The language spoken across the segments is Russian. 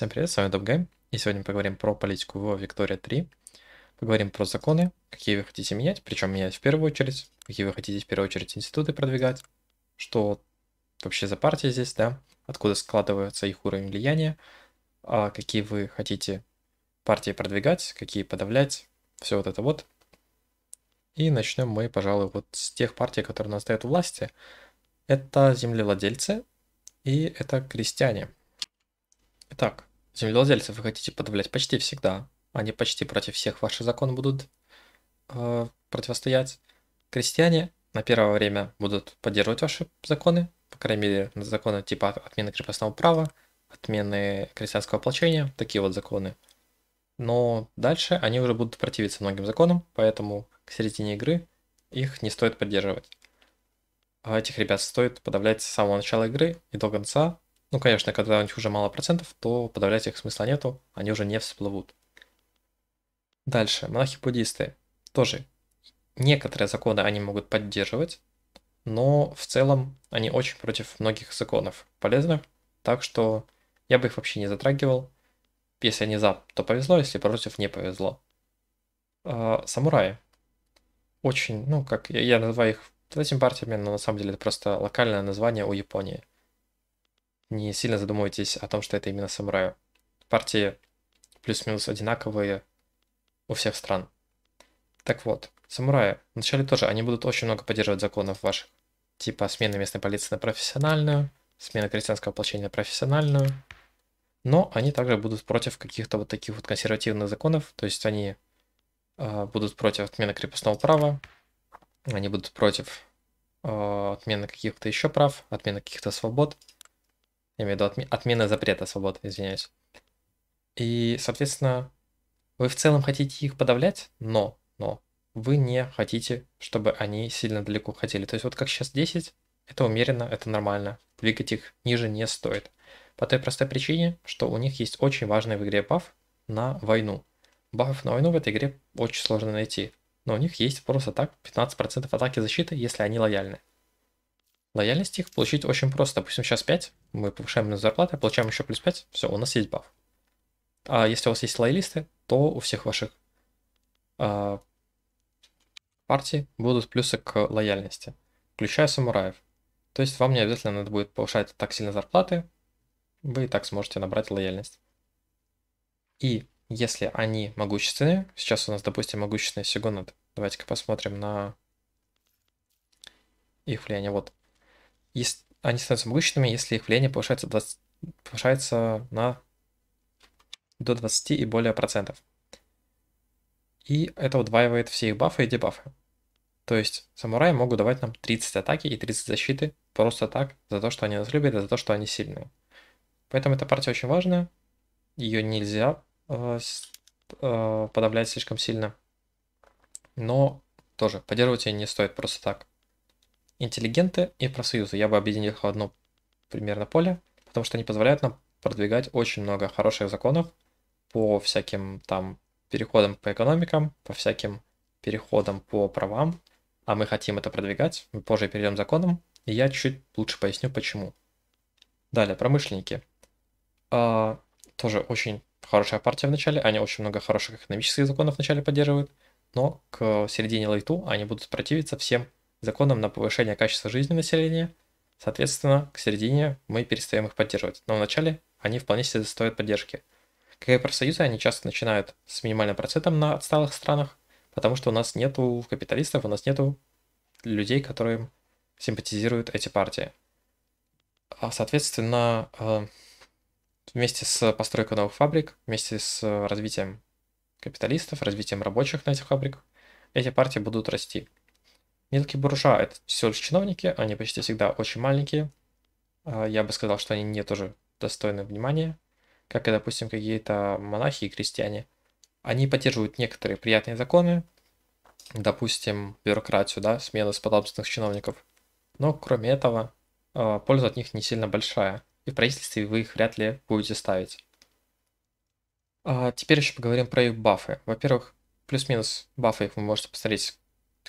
Всем привет, с вами DubGame, и сегодня мы поговорим про политику в Виктория 3, поговорим про законы, какие вы хотите менять, причем менять в первую очередь, какие вы хотите в первую очередь институты продвигать, что вообще за партия здесь, да, откуда складывается их уровень влияния, а какие вы хотите партии продвигать, какие подавлять, все вот это вот. И начнем мы, пожалуй, вот с тех партий, которые у нас стоят у власти. Это землевладельцы и это крестьяне. Итак, землевладельцев вы хотите подавлять почти всегда. Они почти против всех ваших законов будут э, противостоять. Крестьяне на первое время будут поддерживать ваши законы, по крайней мере, законы типа отмены крепостного права, отмены крестьянского ополчения, такие вот законы. Но дальше они уже будут противиться многим законам, поэтому к середине игры их не стоит поддерживать. А этих ребят стоит подавлять с самого начала игры и до конца, ну, конечно, когда у них уже мало процентов, то подавлять их смысла нету, они уже не всплывут. Дальше, монахи-буддисты. Тоже некоторые законы они могут поддерживать, но в целом они очень против многих законов полезных, так что я бы их вообще не затрагивал. Если они за, то повезло, если против, не повезло. А, самураи. Очень, ну, как я, я называю их этими партиями, но на самом деле это просто локальное название у Японии не сильно задумывайтесь о том, что это именно самураи. Партии плюс-минус одинаковые у всех стран. Так вот, самураи вначале тоже, они будут очень много поддерживать законов ваших. Типа смены местной полиции на профессиональную, смена крестьянского ополчения на профессиональную. Но они также будут против каких-то вот таких вот консервативных законов, то есть они э, будут против отмены крепостного права, они будут против э, отмены каких-то еще прав, отмены каких-то свобод – я имею в виду отме отмена запрета свобод, извиняюсь. И, соответственно, вы в целом хотите их подавлять, но, но вы не хотите, чтобы они сильно далеко ходили. То есть вот как сейчас 10, это умеренно, это нормально. Двигать их ниже не стоит. По той простой причине, что у них есть очень важный в игре баф на войну. Бафов на войну в этой игре очень сложно найти. Но у них есть просто так 15% атаки защиты, если они лояльны. Лояльность их получить очень просто. Допустим, сейчас 5, мы повышаем на зарплату, получаем еще плюс 5, все, у нас есть баф. А если у вас есть лоялисты, то у всех ваших а, партий будут плюсы к лояльности, включая самураев. То есть вам не обязательно надо будет повышать так сильно зарплаты, вы и так сможете набрать лояльность. И если они могущественные, сейчас у нас, допустим, могущественные сегунат. давайте-ка посмотрим на их влияние. Вот, если, они становятся мышечными, если их влияние повышается, 20, повышается на до 20 и более процентов. И это удваивает все их бафы и дебафы. То есть самураи могут давать нам 30 атаки и 30 защиты просто так, за то, что они нас любят и за то, что они сильные. Поэтому эта партия очень важная. Ее нельзя э, э, подавлять слишком сильно. Но тоже поддерживать ее не стоит просто так интеллигенты и профсоюзы. Я бы объединил их в одно примерно поле, потому что они позволяют нам продвигать очень много хороших законов по всяким там переходам по экономикам, по всяким переходам по правам, а мы хотим это продвигать, мы позже перейдем к законам, и я чуть лучше поясню, почему. Далее, промышленники. А, тоже очень хорошая партия в начале, они очень много хороших экономических законов в начале поддерживают, но к середине лайту они будут противиться всем законом на повышение качества жизни населения. Соответственно, к середине мы перестаем их поддерживать. Но вначале они вполне себе стоят поддержки. Как и профсоюзы, они часто начинают с минимальным процентом на отсталых странах, потому что у нас нету капиталистов, у нас нету людей, которым симпатизируют эти партии. А, соответственно, э, вместе с постройкой новых фабрик, вместе с развитием капиталистов, развитием рабочих на этих фабриках, эти партии будут расти. Мелкие буржуа – это все лишь чиновники, они почти всегда очень маленькие. А, я бы сказал, что они не тоже достойны внимания, как и, допустим, какие-то монахи и крестьяне. Они поддерживают некоторые приятные законы, допустим, бюрократию, да, смену способных чиновников. Но, кроме этого, а, польза от них не сильно большая, и в правительстве вы их вряд ли будете ставить. А теперь еще поговорим про их бафы. Во-первых, плюс-минус бафы их вы можете посмотреть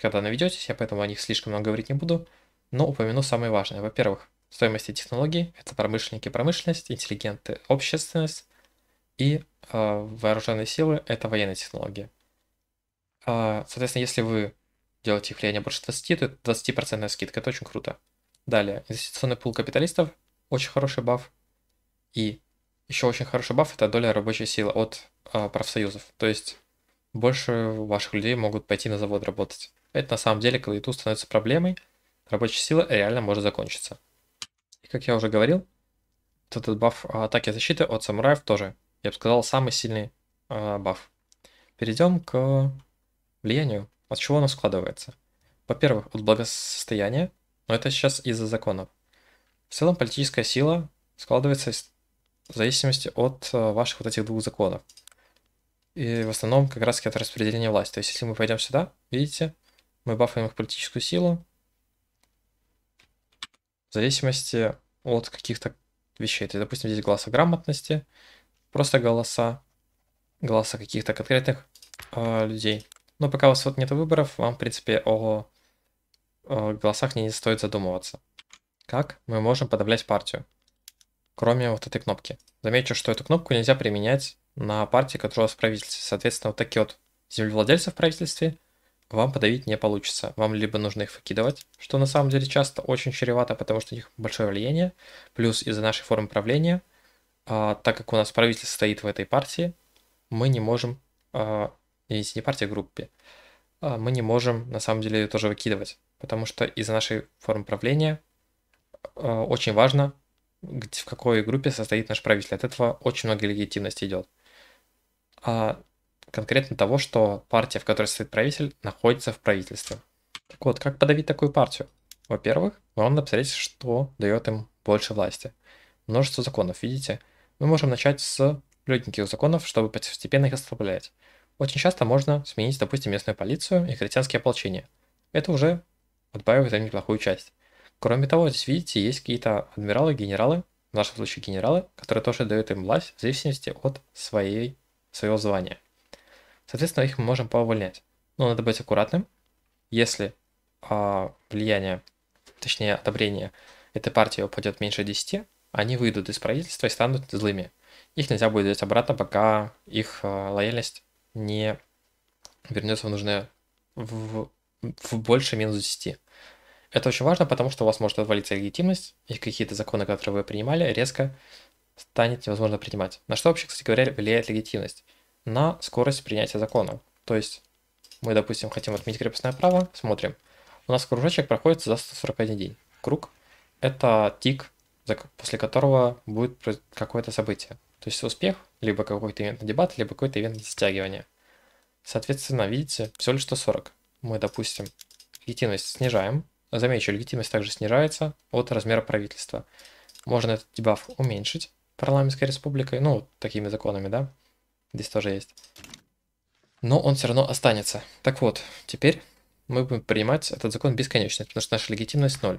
когда наведетесь, я поэтому о них слишком много говорить не буду, но упомяну самые важные. Во-первых, стоимости технологий, это промышленники промышленность, интеллигенты э, общественность и э, вооруженные силы это военные технологии. Э, соответственно, если вы делаете их влияние больше 20, то 20% скидка, это очень круто. Далее, инвестиционный пул капиталистов, очень хороший баф. И еще очень хороший баф – это доля рабочей силы от э, профсоюзов. То есть больше ваших людей могут пойти на завод работать. Это на самом деле, когда YouTube становится проблемой, рабочая сила реально может закончиться. И как я уже говорил, этот баф а, атаки защиты от самураев тоже, я бы сказал, самый сильный э, баф. Перейдем к влиянию, от чего оно складывается. Во-первых, от благосостояния, но это сейчас из-за законов. В целом политическая сила складывается из, в зависимости от а, ваших вот этих двух законов. И в основном как раз таки от распределения власти. То есть если мы пойдем сюда, видите, мы бафаем их политическую силу в зависимости от каких-то вещей. То есть, допустим, здесь голоса грамотности, просто голоса, голоса каких-то конкретных э, людей. Но пока у вас вот нет выборов, вам, в принципе, о, о голосах не стоит задумываться. Как мы можем подавлять партию? Кроме вот этой кнопки. Замечу, что эту кнопку нельзя применять на партии, которая у вас в правительстве. Соответственно, вот такие вот землевладельцы в правительстве – вам подавить не получится. Вам либо нужно их выкидывать, что на самом деле часто очень чревато, потому что у них большое влияние, плюс из-за нашей формы правления, а, так как у нас правительство стоит в этой партии, мы не можем, а, извините, не партия, а группе, а мы не можем на самом деле ее тоже выкидывать, потому что из-за нашей формы правления а, очень важно, в какой группе состоит наш правитель. От этого очень много легитимности идет. А конкретно того, что партия, в которой стоит правитель, находится в правительстве. Так вот, как подавить такую партию? Во-первых, вам надо посмотреть, что дает им больше власти. Множество законов, видите? Мы можем начать с легеньких законов, чтобы постепенно их ослаблять. Очень часто можно сменить, допустим, местную полицию и крестьянские ополчения. Это уже отбавивает им неплохую часть. Кроме того, здесь, видите, есть какие-то адмиралы, генералы, в нашем случае генералы, которые тоже дают им власть в зависимости от своей, своего звания. Соответственно, их мы можем поувольнять. Но надо быть аккуратным. Если а, влияние, точнее одобрение этой партии упадет меньше 10, они выйдут из правительства и станут злыми. Их нельзя будет взять обратно, пока их а, лояльность не вернется в нужное в, в больше минус 10. Это очень важно, потому что у вас может отвалиться легитимность, и какие-то законы, которые вы принимали, резко станет невозможно принимать. На что вообще, кстати говоря, влияет легитимность? на скорость принятия закона. То есть мы, допустим, хотим отменить крепостное право, смотрим. У нас кружочек проходит за 141 день. Круг – это тик, после которого будет какое-то событие. То есть успех, либо какой-то ивентный дебат, либо какой-то ивентное стягивание. Соответственно, видите, всего лишь 140. Мы, допустим, легитимность снижаем. Замечу, легитимность также снижается от размера правительства. Можно этот дебаф уменьшить парламентской республикой, ну, такими законами, да. Здесь тоже есть. Но он все равно останется. Так вот, теперь мы будем принимать этот закон бесконечность, потому что наша легитимность 0.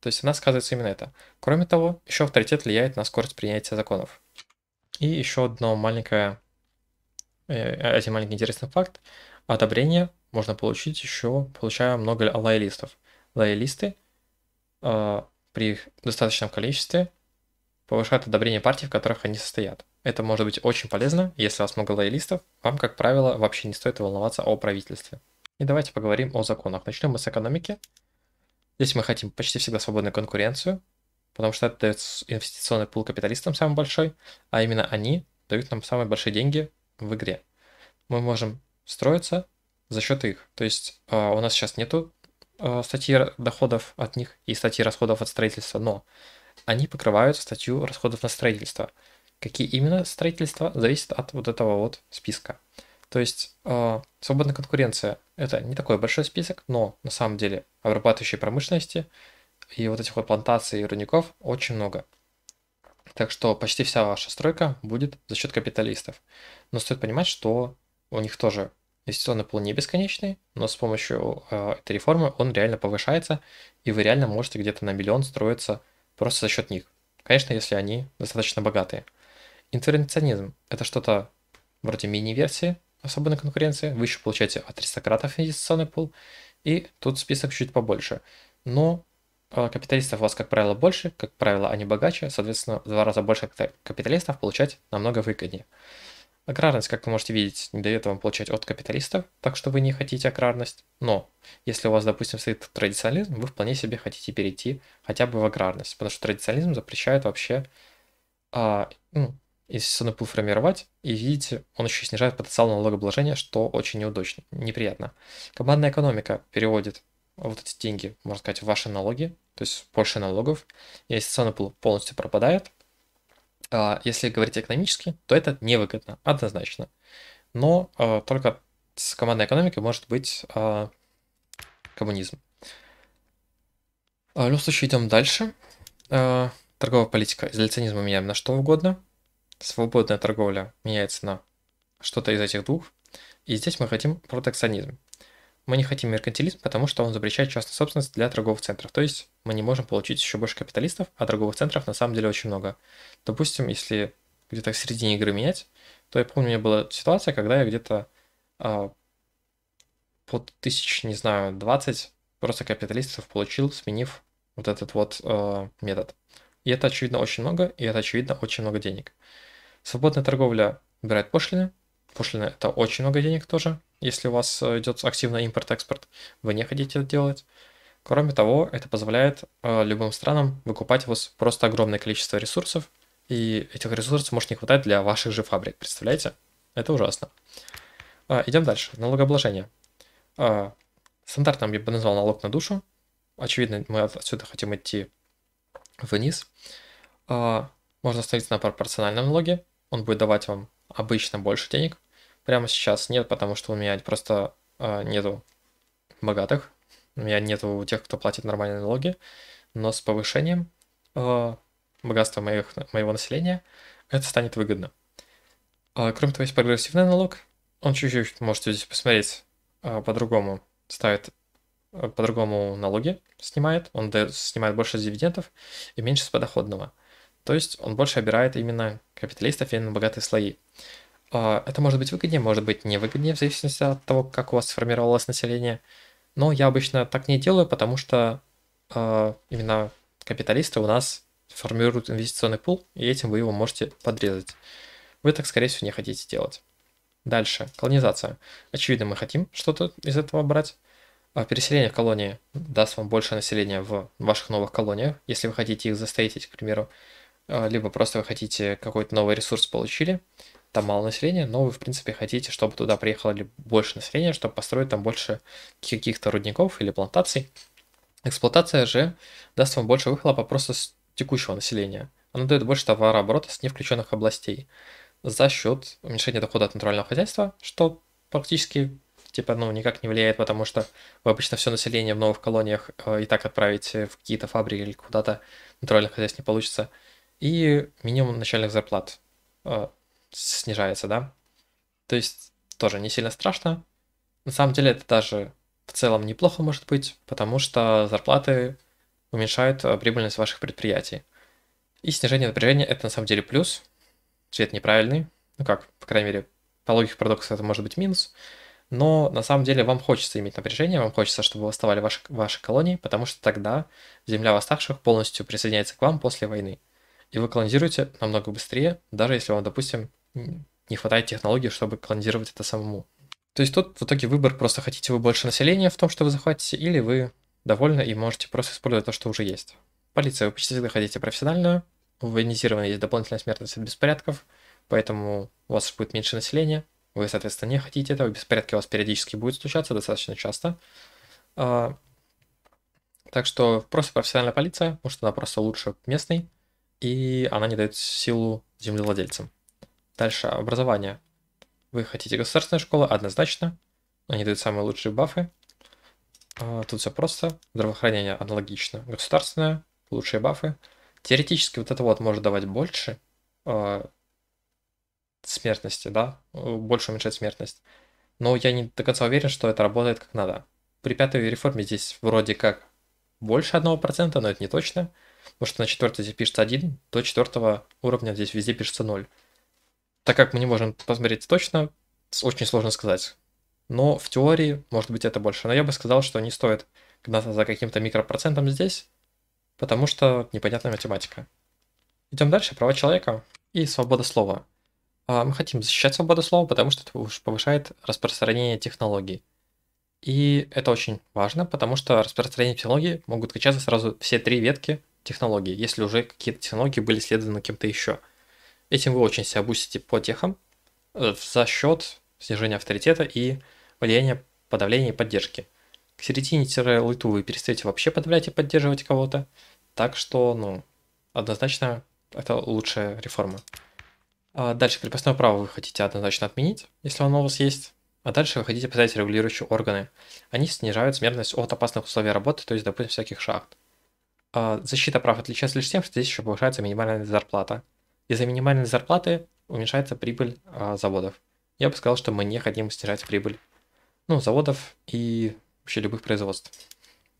То есть она сказывается именно это. Кроме того, еще авторитет влияет на скорость принятия законов. И еще одно маленькое, э, один маленький интересный факт. Одобрение можно получить еще, получая много лоялистов. Лоялисты э, при достаточном количестве повышают одобрение партий, в которых они состоят. Это может быть очень полезно, если у вас много лоялистов, вам, как правило, вообще не стоит волноваться о правительстве. И давайте поговорим о законах. Начнем мы с экономики. Здесь мы хотим почти всегда свободную конкуренцию, потому что это дает инвестиционный пул капиталистам самый большой, а именно они дают нам самые большие деньги в игре. Мы можем строиться за счет их. То есть э, у нас сейчас нету э, статьи доходов от них и статьи расходов от строительства, но они покрывают статью расходов на строительство – Какие именно строительства, зависит от вот этого вот списка. То есть э, свободная конкуренция – это не такой большой список, но на самом деле обрабатывающей промышленности и вот этих вот плантаций и рудников очень много. Так что почти вся ваша стройка будет за счет капиталистов. Но стоит понимать, что у них тоже инвестиционный пул не бесконечный, но с помощью э, этой реформы он реально повышается, и вы реально можете где-то на миллион строиться просто за счет них. Конечно, если они достаточно богатые – Интервенционизм – это что-то вроде мини-версии свободной конкуренции. Вы еще получаете от аристократов инвестиционный пул, и тут список чуть побольше. Но э, капиталистов у вас, как правило, больше, как правило, они богаче, соответственно, в два раза больше капиталистов получать намного выгоднее. Аграрность, как вы можете видеть, не дает вам получать от капиталистов, так что вы не хотите аграрность. Но если у вас, допустим, стоит традиционализм, вы вполне себе хотите перейти хотя бы в аграрность, потому что традиционализм запрещает вообще а, ну, инвестиционный пул формировать, и видите, он еще снижает потенциал налогообложения, что очень неудачно, неприятно. Командная экономика переводит вот эти деньги, можно сказать, в ваши налоги, то есть больше налогов, инвестиционный пул полностью пропадает. А, если говорить экономически, то это невыгодно, однозначно. Но а, только с командной экономикой может быть а, коммунизм. В любом случае идем дальше. Торговая политика. Изоляционизм мы меняем на что угодно свободная торговля меняется на что-то из этих двух. И здесь мы хотим протекционизм. Мы не хотим меркантилизм, потому что он запрещает частную собственность для торговых центров. То есть мы не можем получить еще больше капиталистов, а торговых центров на самом деле очень много. Допустим, если где-то в середине игры менять, то я помню, у меня была ситуация, когда я где-то а, под тысяч, не знаю, 20 просто капиталистов получил, сменив вот этот вот а, метод. И это, очевидно, очень много, и это, очевидно, очень много денег. Свободная торговля убирает пошлины. Пошлины это очень много денег тоже. Если у вас э, идет активно импорт-экспорт, вы не хотите это делать. Кроме того, это позволяет э, любым странам выкупать у вас просто огромное количество ресурсов, и этих ресурсов может не хватать для ваших же фабрик, представляете? Это ужасно. Э, а, идем дальше. Налогообложение. Э, а, стандартным я бы назвал налог на душу. Очевидно, мы отсюда хотим идти вниз. Э, можно остановиться на пропорциональном налоге он будет давать вам обычно больше денег. Прямо сейчас нет, потому что у меня просто э, нету богатых, у меня нету тех, кто платит нормальные налоги, но с повышением э, богатства моих, моего населения это станет выгодно. Э, кроме того, есть прогрессивный налог, он чуть-чуть, можете здесь посмотреть, э, по-другому ставит э, по-другому налоги снимает, он дает, снимает больше с дивидендов и меньше с подоходного. То есть он больше обирает именно капиталистов, именно богатые слои. А, это может быть выгоднее, может быть невыгоднее, в зависимости от того, как у вас сформировалось население. Но я обычно так не делаю, потому что а, именно капиталисты у нас формируют инвестиционный пул, и этим вы его можете подрезать. Вы так, скорее всего, не хотите делать. Дальше. Колонизация. Очевидно, мы хотим что-то из этого брать. А, переселение в колонии даст вам больше населения в ваших новых колониях, если вы хотите их застейтить, к примеру. А, либо просто вы хотите какой-то новый ресурс получили, там мало населения, но вы, в принципе, хотите, чтобы туда приехало больше населения, чтобы построить там больше каких-то рудников или плантаций. Эксплуатация же даст вам больше выхлопа просто с текущего населения. Она дает больше товарооборота с невключенных областей за счет уменьшения дохода от натурального хозяйства, что практически типа, ну, никак не влияет, потому что вы обычно все население в новых колониях э, и так отправите в какие-то фабрики или куда-то натуральных хозяйств не получится и минимум начальных зарплат э, снижается, да. То есть тоже не сильно страшно. На самом деле это даже в целом неплохо может быть, потому что зарплаты уменьшают э, прибыльность ваших предприятий. И снижение напряжения это на самом деле плюс. Цвет неправильный. Ну как, по крайней мере, по логике парадокса это может быть минус. Но на самом деле вам хочется иметь напряжение, вам хочется, чтобы вы оставали ваши, ваши колонии, потому что тогда земля восставших полностью присоединяется к вам после войны и вы клонизируете намного быстрее, даже если вам, допустим, не хватает технологий, чтобы клонизировать это самому. То есть тут в итоге выбор, просто хотите вы больше населения в том, что вы захватите, или вы довольны и можете просто использовать то, что уже есть. Полиция, вы почти всегда хотите профессиональную, в военизированной есть дополнительная смертность от беспорядков, поэтому у вас будет меньше населения, вы, соответственно, не хотите этого, беспорядки у вас периодически будут стучаться достаточно часто. А, так что просто профессиональная полиция, потому что она просто лучше местной, и она не дает силу землевладельцам. Дальше образование. Вы хотите государственную школу? Однозначно. Они дают самые лучшие бафы. А, тут все просто. Здравоохранение аналогично. Государственное, лучшие бафы. Теоретически вот это вот может давать больше э, смертности, да? Больше уменьшать смертность. Но я не до конца уверен, что это работает как надо. При пятой реформе здесь вроде как больше 1%, но это не точно. Потому что на четвертой здесь пишется 1, до четвертого уровня здесь везде пишется 0. Так как мы не можем посмотреть точно, очень сложно сказать. Но в теории, может быть, это больше. Но я бы сказал, что не стоит гнаться за каким-то микропроцентом здесь, потому что непонятная математика. Идем дальше. Права человека и свобода слова. А, мы хотим защищать свободу слова, потому что это уж повышает распространение технологий. И это очень важно, потому что распространение технологий могут качаться сразу все три ветки технологии, если уже какие-то технологии были исследованы кем-то еще. Этим вы очень себя бустите по техам э, за счет снижения авторитета и влияния подавления и поддержки. К середине-лыту вы перестаете вообще подавлять и поддерживать кого-то, так что, ну, однозначно это лучшая реформа. А дальше крепостное право вы хотите однозначно отменить, если оно у вас есть. А дальше вы хотите поставить регулирующие органы. Они снижают смертность от опасных условий работы, то есть, допустим, всяких шахт. А, защита прав отличается лишь тем, что здесь еще повышается минимальная зарплата. Из-за минимальной зарплаты уменьшается прибыль а, заводов. Я бы сказал, что мы не хотим снижать прибыль ну, заводов и вообще любых производств.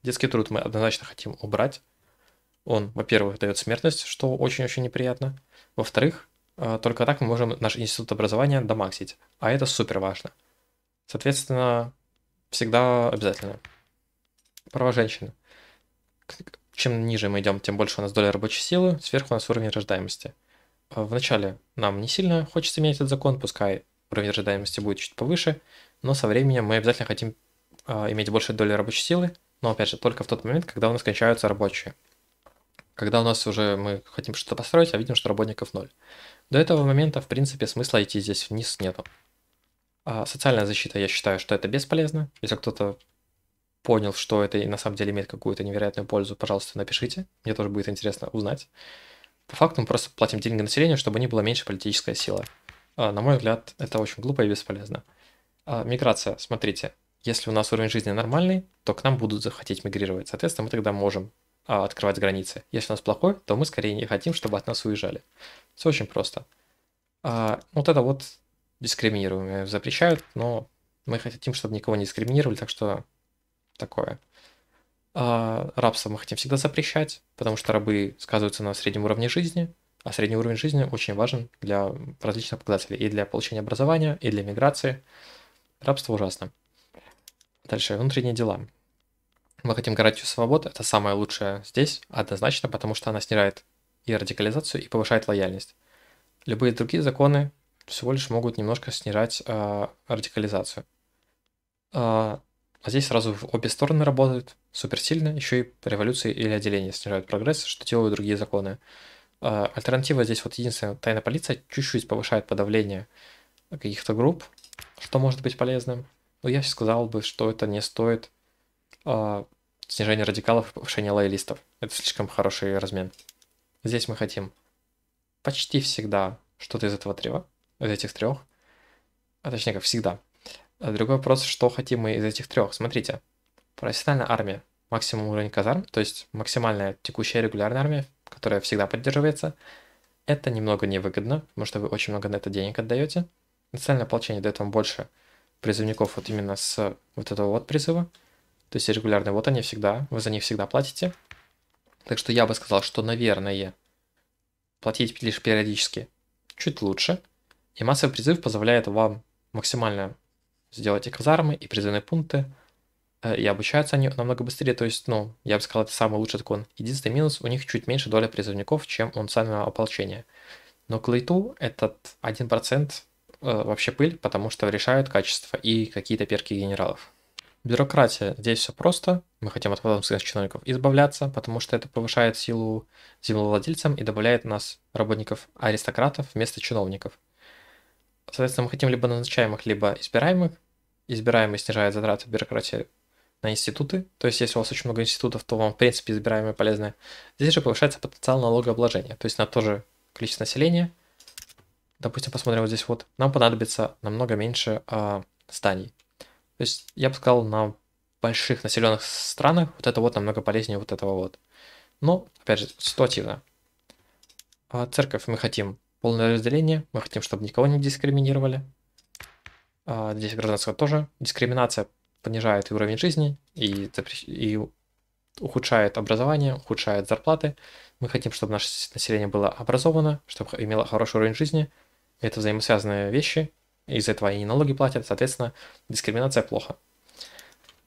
Детский труд мы однозначно хотим убрать. Он, во-первых, дает смертность, что очень-очень неприятно. Во-вторых, а, только так мы можем наш институт образования домаксить, а это супер важно. Соответственно, всегда обязательно. Права женщины чем ниже мы идем, тем больше у нас доля рабочей силы, сверху у нас уровень рождаемости. Э, вначале нам не сильно хочется менять этот закон, пускай уровень рождаемости будет чуть повыше, но со временем мы обязательно хотим э, иметь больше доли рабочей силы, но опять же только в тот момент, когда у нас кончаются рабочие. Когда у нас уже мы хотим что-то построить, а видим, что работников ноль. До этого момента, в принципе, смысла идти здесь вниз нету. А социальная защита, я считаю, что это бесполезно. Если кто-то понял, что это на самом деле имеет какую-то невероятную пользу, пожалуйста, напишите. Мне тоже будет интересно узнать. По факту мы просто платим деньги населению, чтобы не было меньше политическая сила. А, на мой взгляд, это очень глупо и бесполезно. А, миграция, смотрите, если у нас уровень жизни нормальный, то к нам будут захотеть мигрировать. Соответственно, мы тогда можем а, открывать границы. Если у нас плохой, то мы скорее не хотим, чтобы от нас уезжали. Все очень просто. Вот это вот дискриминируемые запрещают, но мы хотим, чтобы никого не дискриминировали, так что такое. А рабство мы хотим всегда запрещать, потому что рабы сказываются на среднем уровне жизни, а средний уровень жизни очень важен для различных показателей, и для получения образования, и для миграции. Рабство ужасно. Дальше, внутренние дела. Мы хотим гарантию свободы, это самое лучшее здесь, однозначно, потому что она снижает и радикализацию, и повышает лояльность. Любые другие законы всего лишь могут немножко снижать э, радикализацию. А, а здесь сразу обе стороны работают, супер сильно, еще и революции или отделения снижают прогресс, что делают другие законы. А, альтернатива здесь вот единственная, тайная полиция чуть-чуть повышает подавление каких-то групп, что может быть полезным. Но я сказал бы, что это не стоит э, снижения радикалов и повышения лоялистов. Это слишком хороший размен. Здесь мы хотим почти всегда что-то из этого трева, из этих трех, а точнее как всегда, а другой вопрос, что хотим мы из этих трех. Смотрите, профессиональная армия, максимум уровень казарм, то есть максимальная текущая регулярная армия, которая всегда поддерживается. Это немного невыгодно, потому что вы очень много на это денег отдаете. Национальное ополчение дает вам больше призывников вот именно с вот этого вот призыва. То есть регулярные, вот они всегда, вы за них всегда платите. Так что я бы сказал, что, наверное, платить лишь периодически чуть лучше. И массовый призыв позволяет вам максимально сделать и казармы, и призывные пункты, э, и обучаются они намного быстрее, то есть, ну, я бы сказал, это самый лучший закон. Единственный минус, у них чуть меньше доля призывников, чем у национального ополчения. Но клейту лейту этот 1% э, вообще пыль, потому что решают качество и какие-то перки генералов. Бюрократия. Здесь все просто. Мы хотим от подобных чиновников избавляться, потому что это повышает силу землевладельцам и добавляет нас, работников аристократов, вместо чиновников. Соответственно, мы хотим либо назначаемых, либо избираемых. Избираемый снижает затраты бюрократии на институты. То есть, если у вас очень много институтов, то вам, в принципе, избираемые полезны. Здесь же повышается потенциал налогообложения. То есть, на то же количество населения, допустим, посмотрим вот здесь вот, нам понадобится намного меньше э, зданий. То есть, я бы сказал, на больших населенных странах вот это вот намного полезнее вот этого вот. Но, опять же, ситуативно. А, церковь мы хотим полное разделение. Мы хотим, чтобы никого не дискриминировали. А здесь гражданство тоже. Дискриминация понижает уровень жизни и, и ухудшает образование, ухудшает зарплаты. Мы хотим, чтобы наше население было образовано, чтобы имело хороший уровень жизни. Это взаимосвязанные вещи. Из-за этого они налоги платят, соответственно, дискриминация плохо.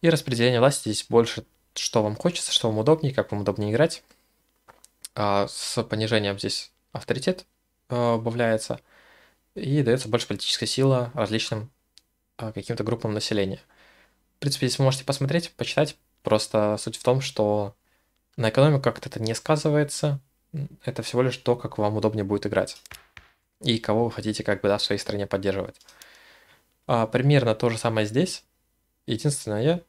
И распределение власти здесь больше, что вам хочется, что вам удобнее, как вам удобнее играть. А с понижением здесь авторитет, Э, убавляется, и дается больше политической силы различным э, каким-то группам населения. В принципе, здесь вы можете посмотреть, почитать, просто суть в том, что на экономику как-то это не сказывается, это всего лишь то, как вам удобнее будет играть и кого вы хотите как бы да, в своей стране поддерживать. А, примерно то же самое здесь. Единственное,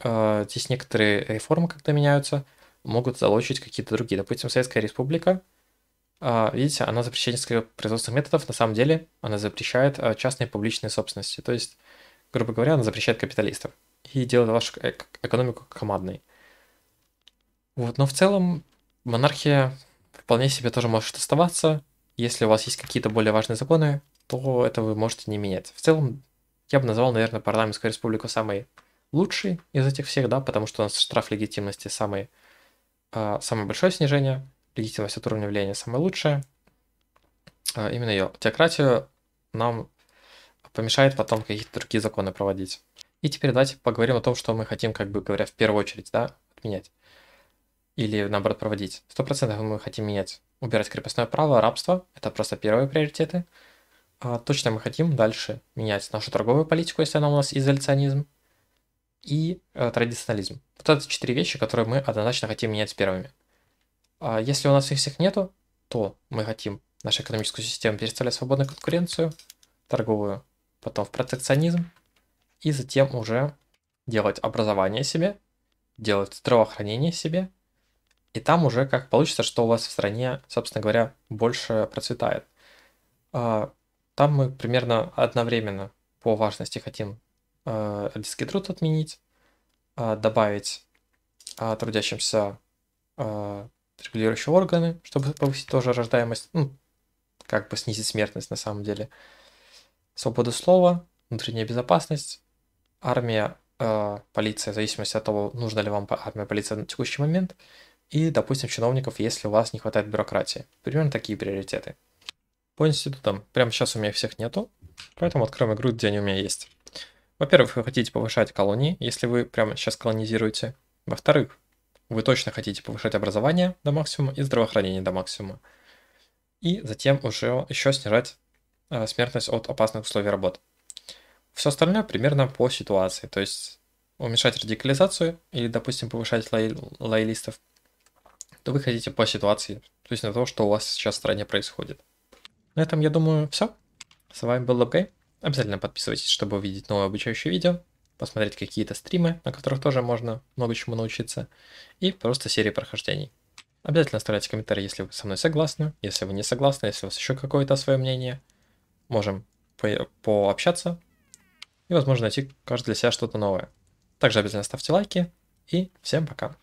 а, здесь некоторые реформы, когда меняются, могут залочить какие-то другие. Допустим, Советская Республика а, видите, она запрещает несколько производственных методов, на самом деле она запрещает а, частные публичные собственности, то есть, грубо говоря, она запрещает капиталистов и делает вашу э, экономику командной. Вот, но в целом монархия вполне себе тоже может оставаться, если у вас есть какие-то более важные законы, то это вы можете не менять. В целом, я бы назвал, наверное, парламентскую республику самой лучшей из этих всех, да, потому что у нас штраф легитимности самый, а, самое большое снижение, легитимность от уровня влияния самая лучшая. Именно ее. Теократию нам помешает потом какие-то другие законы проводить. И теперь давайте поговорим о том, что мы хотим, как бы говоря, в первую очередь, да, отменять. Или, наоборот, проводить. Сто процентов мы хотим менять. Убирать крепостное право, рабство. Это просто первые приоритеты. А точно мы хотим дальше менять нашу торговую политику, если она у нас изоляционизм. И э, традиционализм. Вот это четыре вещи, которые мы однозначно хотим менять первыми. А если у нас их всех нету, то мы хотим нашу экономическую систему переставлять в свободную конкуренцию, торговую, потом в протекционизм, и затем уже делать образование себе, делать здравоохранение себе, и там уже как получится, что у вас в стране, собственно говоря, больше процветает. А там мы примерно одновременно по важности хотим э, детский труд отменить, э, добавить э, трудящимся регулирующие органы, чтобы повысить тоже рождаемость, ну, как бы снизить смертность на самом деле. Свобода слова, внутренняя безопасность, армия, э, полиция, в зависимости от того, нужна ли вам армия, полиция на текущий момент, и, допустим, чиновников, если у вас не хватает бюрократии. Примерно такие приоритеты. По институтам. Прямо сейчас у меня всех нету, поэтому откроем игру, где они у меня есть. Во-первых, вы хотите повышать колонии, если вы прямо сейчас колонизируете. Во-вторых, вы точно хотите повышать образование до максимума и здравоохранение до максимума. И затем уже еще снижать э, смертность от опасных условий работы. Все остальное примерно по ситуации, то есть уменьшать радикализацию или, допустим, повышать лояль, лоялистов, то вы хотите по ситуации, то есть на то, что у вас сейчас в стране происходит. На этом, я думаю, все. С вами был LabGuy. Обязательно подписывайтесь, чтобы увидеть новые обучающие видео посмотреть какие-то стримы, на которых тоже можно много чему научиться, и просто серии прохождений. Обязательно оставляйте комментарии, если вы со мной согласны, если вы не согласны, если у вас еще какое-то свое мнение. Можем по пообщаться и, возможно, найти каждый для себя что-то новое. Также обязательно ставьте лайки и всем пока.